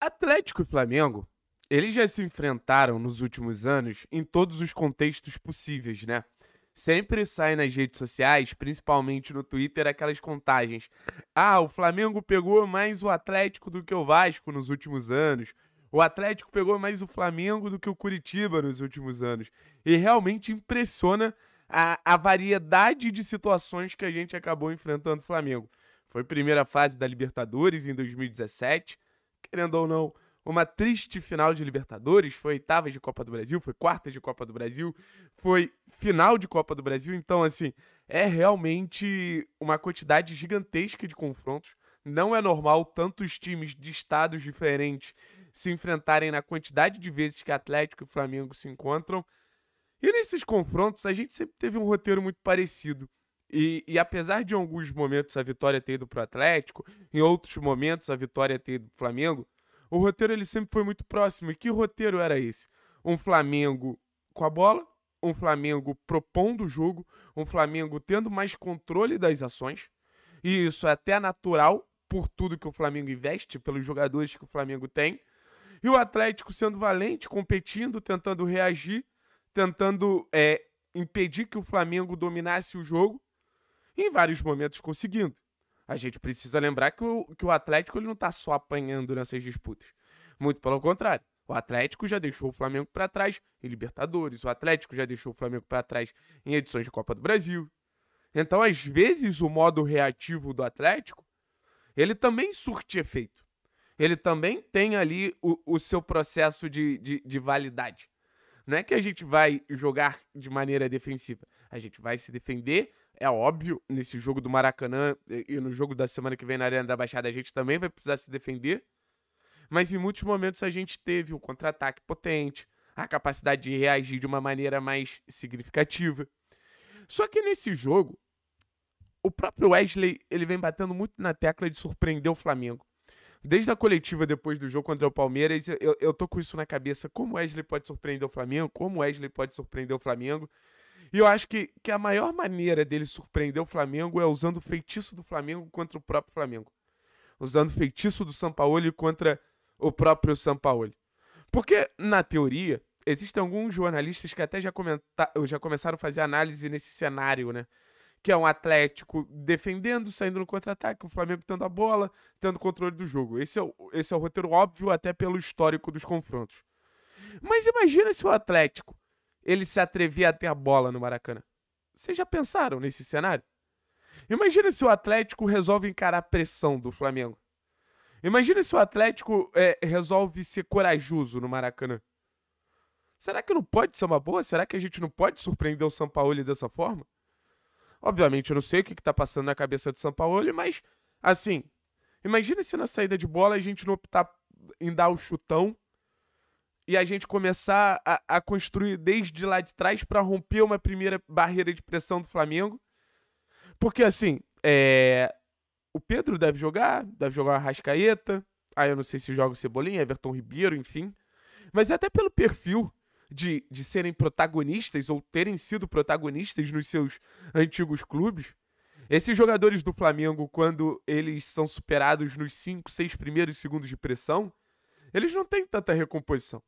Atlético e Flamengo, eles já se enfrentaram nos últimos anos em todos os contextos possíveis, né? Sempre sai nas redes sociais, principalmente no Twitter, aquelas contagens. Ah, o Flamengo pegou mais o Atlético do que o Vasco nos últimos anos. O Atlético pegou mais o Flamengo do que o Curitiba nos últimos anos. E realmente impressiona a, a variedade de situações que a gente acabou enfrentando o Flamengo. Foi primeira fase da Libertadores em 2017 querendo ou não, uma triste final de Libertadores, foi oitava de Copa do Brasil, foi quarta de Copa do Brasil, foi final de Copa do Brasil, então assim, é realmente uma quantidade gigantesca de confrontos. Não é normal tantos times de estados diferentes se enfrentarem na quantidade de vezes que Atlético e Flamengo se encontram. E nesses confrontos a gente sempre teve um roteiro muito parecido. E, e, apesar de em alguns momentos a vitória ter ido para o Atlético, em outros momentos a vitória ter ido para o Flamengo, o roteiro ele sempre foi muito próximo. E que roteiro era esse? Um Flamengo com a bola, um Flamengo propondo o jogo, um Flamengo tendo mais controle das ações. E isso é até natural por tudo que o Flamengo investe, pelos jogadores que o Flamengo tem. E o Atlético sendo valente, competindo, tentando reagir, tentando é, impedir que o Flamengo dominasse o jogo em vários momentos conseguindo. A gente precisa lembrar que o, que o Atlético ele não está só apanhando nessas disputas. Muito pelo contrário. O Atlético já deixou o Flamengo para trás em Libertadores. O Atlético já deixou o Flamengo para trás em edições de Copa do Brasil. Então, às vezes, o modo reativo do Atlético, ele também surte efeito. Ele também tem ali o, o seu processo de, de, de validade. Não é que a gente vai jogar de maneira defensiva. A gente vai se defender, é óbvio, nesse jogo do Maracanã e no jogo da semana que vem na Arena da Baixada, a gente também vai precisar se defender. Mas em muitos momentos a gente teve um contra-ataque potente, a capacidade de reagir de uma maneira mais significativa. Só que nesse jogo, o próprio Wesley ele vem batendo muito na tecla de surpreender o Flamengo. Desde a coletiva depois do jogo contra o Palmeiras, eu, eu tô com isso na cabeça. Como o Wesley pode surpreender o Flamengo? Como o Wesley pode surpreender o Flamengo? E eu acho que, que a maior maneira dele surpreender o Flamengo é usando o feitiço do Flamengo contra o próprio Flamengo. Usando o feitiço do Sampaoli contra o próprio Sampaoli. Porque, na teoria, existem alguns jornalistas que até já, comentar, já começaram a fazer análise nesse cenário, né? Que é um Atlético defendendo, saindo no contra-ataque, o Flamengo tendo a bola, tendo controle do jogo. Esse é, o, esse é o roteiro óbvio, até pelo histórico dos confrontos. Mas imagina se o Atlético ele se atrevia a ter a bola no Maracanã. Vocês já pensaram nesse cenário? Imagina se o Atlético resolve encarar a pressão do Flamengo. Imagina se o Atlético é, resolve ser corajoso no Maracanã. Será que não pode ser uma boa? Será que a gente não pode surpreender o São Paulo dessa forma? Obviamente, eu não sei o que está passando na cabeça do São Paulo, mas, assim, imagina se na saída de bola a gente não optar em dar o chutão e a gente começar a, a construir desde lá de trás para romper uma primeira barreira de pressão do Flamengo. Porque, assim, é... o Pedro deve jogar, deve jogar a Rascaeta. Aí ah, eu não sei se joga o Cebolinha, Everton Ribeiro, enfim. Mas até pelo perfil de, de serem protagonistas ou terem sido protagonistas nos seus antigos clubes, esses jogadores do Flamengo, quando eles são superados nos 5, 6 primeiros segundos de pressão, eles não têm tanta recomposição.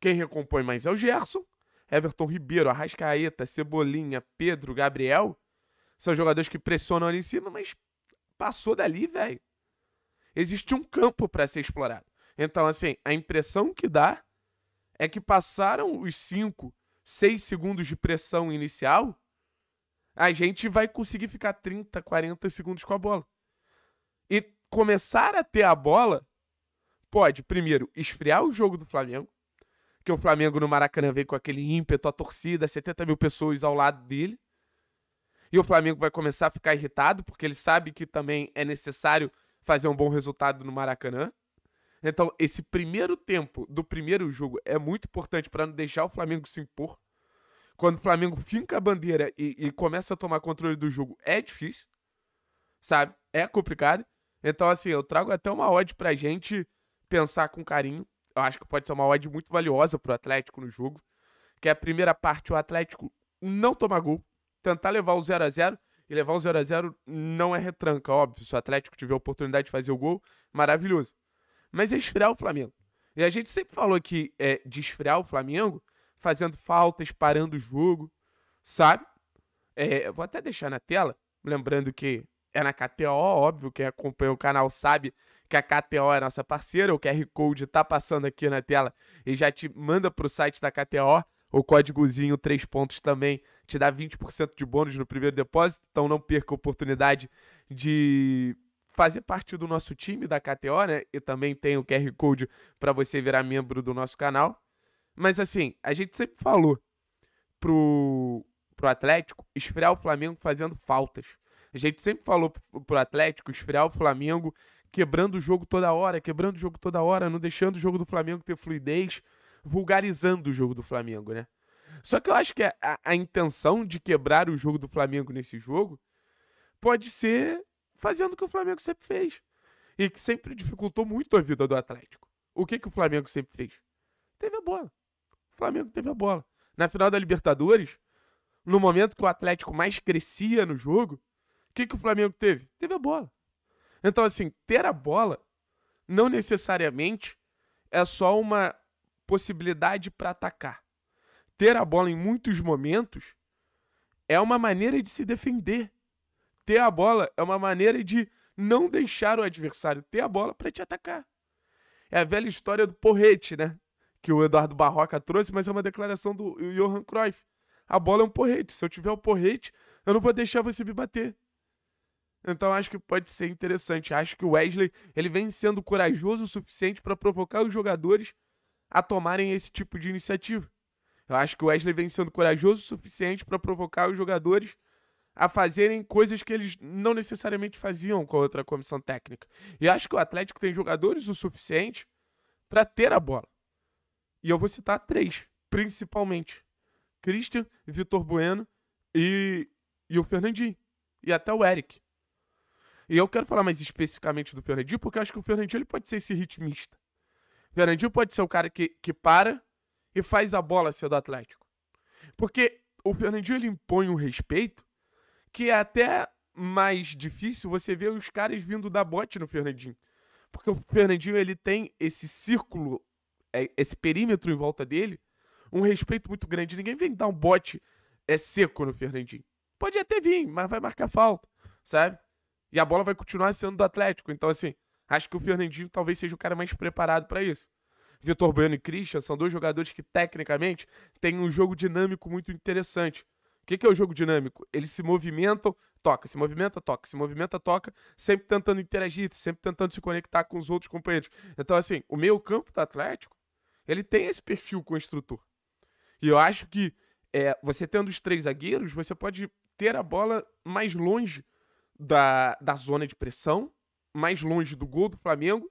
Quem recompõe mais é o Gerson, Everton Ribeiro, Arrascaeta, Cebolinha, Pedro, Gabriel. São jogadores que pressionam ali em cima, mas passou dali, velho. Existe um campo para ser explorado. Então, assim, a impressão que dá é que passaram os 5, 6 segundos de pressão inicial, a gente vai conseguir ficar 30, 40 segundos com a bola. E começar a ter a bola pode, primeiro, esfriar o jogo do Flamengo, porque o Flamengo no Maracanã vem com aquele ímpeto, a torcida, 70 mil pessoas ao lado dele. E o Flamengo vai começar a ficar irritado, porque ele sabe que também é necessário fazer um bom resultado no Maracanã. Então, esse primeiro tempo do primeiro jogo é muito importante para não deixar o Flamengo se impor. Quando o Flamengo finca a bandeira e, e começa a tomar controle do jogo, é difícil, sabe? É complicado. Então, assim, eu trago até uma odd pra gente pensar com carinho eu acho que pode ser uma odd muito valiosa pro Atlético no jogo, que é a primeira parte o Atlético não toma gol, tentar levar o 0 a 0 e levar o 0 a 0 não é retranca, óbvio. Se o Atlético tiver a oportunidade de fazer o gol, maravilhoso. Mas é esfriar o Flamengo. E a gente sempre falou que é de esfriar o Flamengo, fazendo faltas, parando o jogo, sabe? É, vou até deixar na tela, lembrando que é na KTO, óbvio, quem acompanha o canal sabe que a KTO é nossa parceira. O QR Code tá passando aqui na tela e já te manda pro site da KTO. O códigozinho 3 pontos também te dá 20% de bônus no primeiro depósito, então não perca a oportunidade de fazer parte do nosso time da KTO, né? E também tem o QR Code para você virar membro do nosso canal. Mas assim, a gente sempre falou pro, pro Atlético esfriar o Flamengo fazendo faltas. A gente sempre falou pro Atlético esfriar o Flamengo quebrando o jogo toda hora, quebrando o jogo toda hora, não deixando o jogo do Flamengo ter fluidez, vulgarizando o jogo do Flamengo, né? Só que eu acho que a, a intenção de quebrar o jogo do Flamengo nesse jogo pode ser fazendo o que o Flamengo sempre fez e que sempre dificultou muito a vida do Atlético. O que, que o Flamengo sempre fez? Teve a bola. O Flamengo teve a bola. Na final da Libertadores, no momento que o Atlético mais crescia no jogo, o que, que o Flamengo teve? Teve a bola. Então, assim, ter a bola não necessariamente é só uma possibilidade para atacar. Ter a bola em muitos momentos é uma maneira de se defender. Ter a bola é uma maneira de não deixar o adversário ter a bola para te atacar. É a velha história do porrete, né? Que o Eduardo Barroca trouxe, mas é uma declaração do Johan Cruyff. A bola é um porrete. Se eu tiver o um porrete, eu não vou deixar você me bater. Então acho que pode ser interessante. Acho que o Wesley ele vem sendo corajoso o suficiente para provocar os jogadores a tomarem esse tipo de iniciativa. Eu acho que o Wesley vem sendo corajoso o suficiente para provocar os jogadores a fazerem coisas que eles não necessariamente faziam com a outra comissão técnica. E acho que o Atlético tem jogadores o suficiente para ter a bola. E eu vou citar três, principalmente: Christian, Vitor Bueno e, e o Fernandinho. E até o Eric. E eu quero falar mais especificamente do Fernandinho, porque eu acho que o Fernandinho ele pode ser esse ritmista. O Fernandinho pode ser o cara que, que para e faz a bola ser do Atlético. Porque o Fernandinho ele impõe um respeito que é até mais difícil você ver os caras vindo da bote no Fernandinho. Porque o Fernandinho ele tem esse círculo, é, esse perímetro em volta dele, um respeito muito grande. Ninguém vem dar um bote é seco no Fernandinho. Pode até vir, mas vai marcar falta, sabe? E a bola vai continuar sendo do Atlético. Então, assim, acho que o Fernandinho talvez seja o cara mais preparado para isso. Vitor Bueno e Christian são dois jogadores que, tecnicamente, têm um jogo dinâmico muito interessante. O que, é o jogo dinâmico? Eles se movimentam, toca, se movimenta, toca, se movimenta, toca, sempre tentando interagir, sempre tentando se conectar com os outros companheiros. Então, assim, o meio campo do Atlético, ele tem esse perfil construtor. E eu acho que é, você tendo os três zagueiros, você pode ter a bola mais longe da, da zona de pressão, mais longe do gol do Flamengo,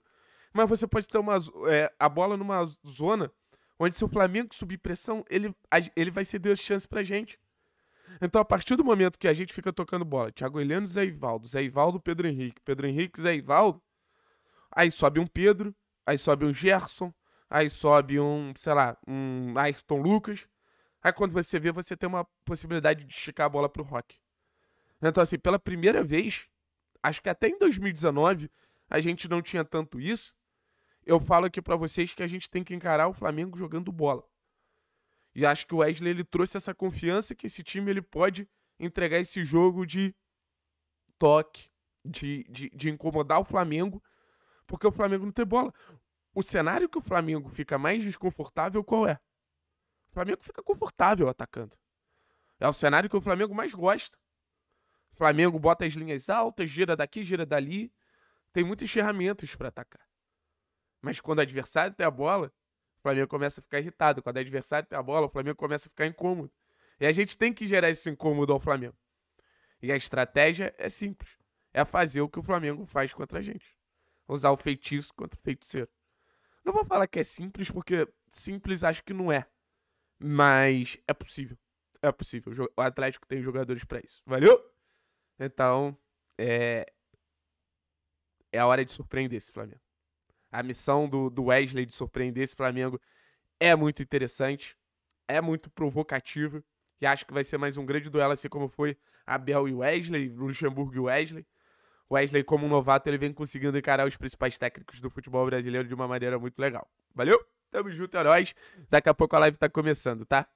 mas você pode ter uma, é, a bola numa zona onde se o Flamengo subir pressão, ele, ele vai ceder chance pra gente. Então, a partir do momento que a gente fica tocando bola, Thiago Heleno, Zé Ivaldo, Zé Ivaldo, Pedro Henrique, Pedro Henrique, Zé Ivaldo, aí sobe um Pedro, aí sobe um Gerson, aí sobe um, sei lá, um Ayrton Lucas. Aí quando você vê, você tem uma possibilidade de esticar a bola pro Rock. Né? Então, assim, pela primeira vez, acho que até em 2019 a gente não tinha tanto isso. Eu falo aqui para vocês que a gente tem que encarar o Flamengo jogando bola. E acho que o Wesley ele trouxe essa confiança que esse time ele pode entregar esse jogo de toque, de, de, de incomodar o Flamengo, porque o Flamengo não tem bola. O cenário que o Flamengo fica mais desconfortável qual é? O Flamengo fica confortável atacando. É o cenário que o Flamengo mais gosta. Flamengo bota as linhas altas, gira daqui, gira dali. Tem muitas ferramentas para atacar. Mas quando o adversário tem a bola, o Flamengo começa a ficar irritado. Quando o adversário tem a bola, o Flamengo começa a ficar incômodo. E a gente tem que gerar esse incômodo ao Flamengo. E a estratégia é simples: é fazer o que o Flamengo faz contra a gente usar o feitiço contra o feiticeiro. Não vou falar que é simples, porque simples acho que não é. Mas é possível. É possível. O Atlético tem jogadores para isso. Valeu! Então, é, é a hora de surpreender esse Flamengo. A missão do, do Wesley de surpreender esse Flamengo é muito interessante, é muito provocativa. E acho que vai ser mais um grande duelo, assim como foi Abel e Wesley, Luxemburgo e Wesley. Wesley, como um novato, ele vem conseguindo encarar os principais técnicos do futebol brasileiro de uma maneira muito legal. Valeu? Tamo junto, heróis. É Daqui a pouco a live tá começando, tá?